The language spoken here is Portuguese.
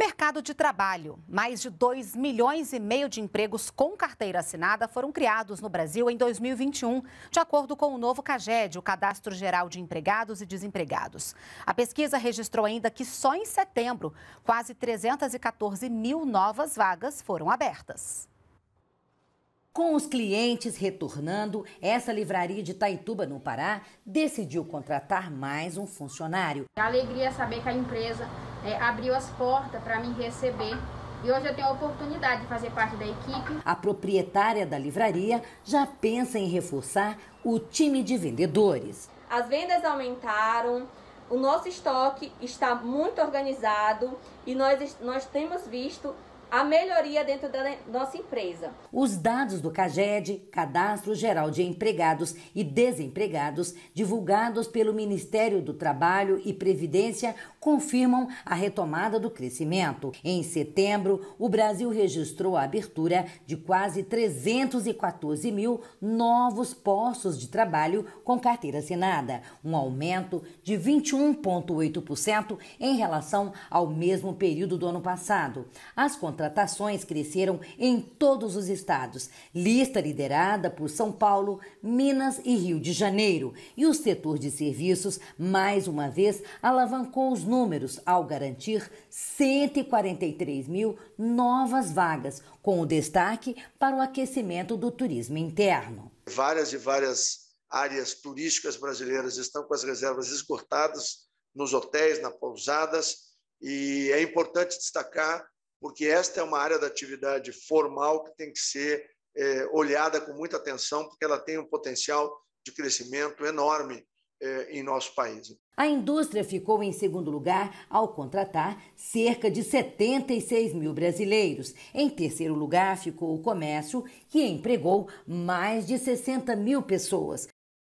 Mercado de trabalho. Mais de 2 milhões e meio de empregos com carteira assinada foram criados no Brasil em 2021, de acordo com o novo CAGED, o Cadastro Geral de Empregados e Desempregados. A pesquisa registrou ainda que só em setembro, quase 314 mil novas vagas foram abertas. Com os clientes retornando, essa livraria de Taituba, no Pará, decidiu contratar mais um funcionário. A alegria é saber que a empresa é, abriu as portas para me receber e hoje eu tenho a oportunidade de fazer parte da equipe. A proprietária da livraria já pensa em reforçar o time de vendedores. As vendas aumentaram, o nosso estoque está muito organizado e nós, nós temos visto a melhoria dentro da nossa empresa. Os dados do CAGED, Cadastro Geral de Empregados e Desempregados, divulgados pelo Ministério do Trabalho e Previdência, confirmam a retomada do crescimento. Em setembro, o Brasil registrou a abertura de quase 314 mil novos postos de trabalho com carteira assinada, um aumento de 21,8% em relação ao mesmo período do ano passado. As contratações cresceram em todos os estados, lista liderada por São Paulo, Minas e Rio de Janeiro. E o setor de serviços, mais uma vez, alavancou os números ao garantir 143 mil novas vagas, com o destaque para o aquecimento do turismo interno. Várias e várias áreas turísticas brasileiras estão com as reservas esgotadas nos hotéis, nas pousadas, e é importante destacar porque esta é uma área da atividade formal que tem que ser é, olhada com muita atenção, porque ela tem um potencial de crescimento enorme é, em nosso país. A indústria ficou em segundo lugar ao contratar cerca de 76 mil brasileiros. Em terceiro lugar ficou o comércio, que empregou mais de 60 mil pessoas.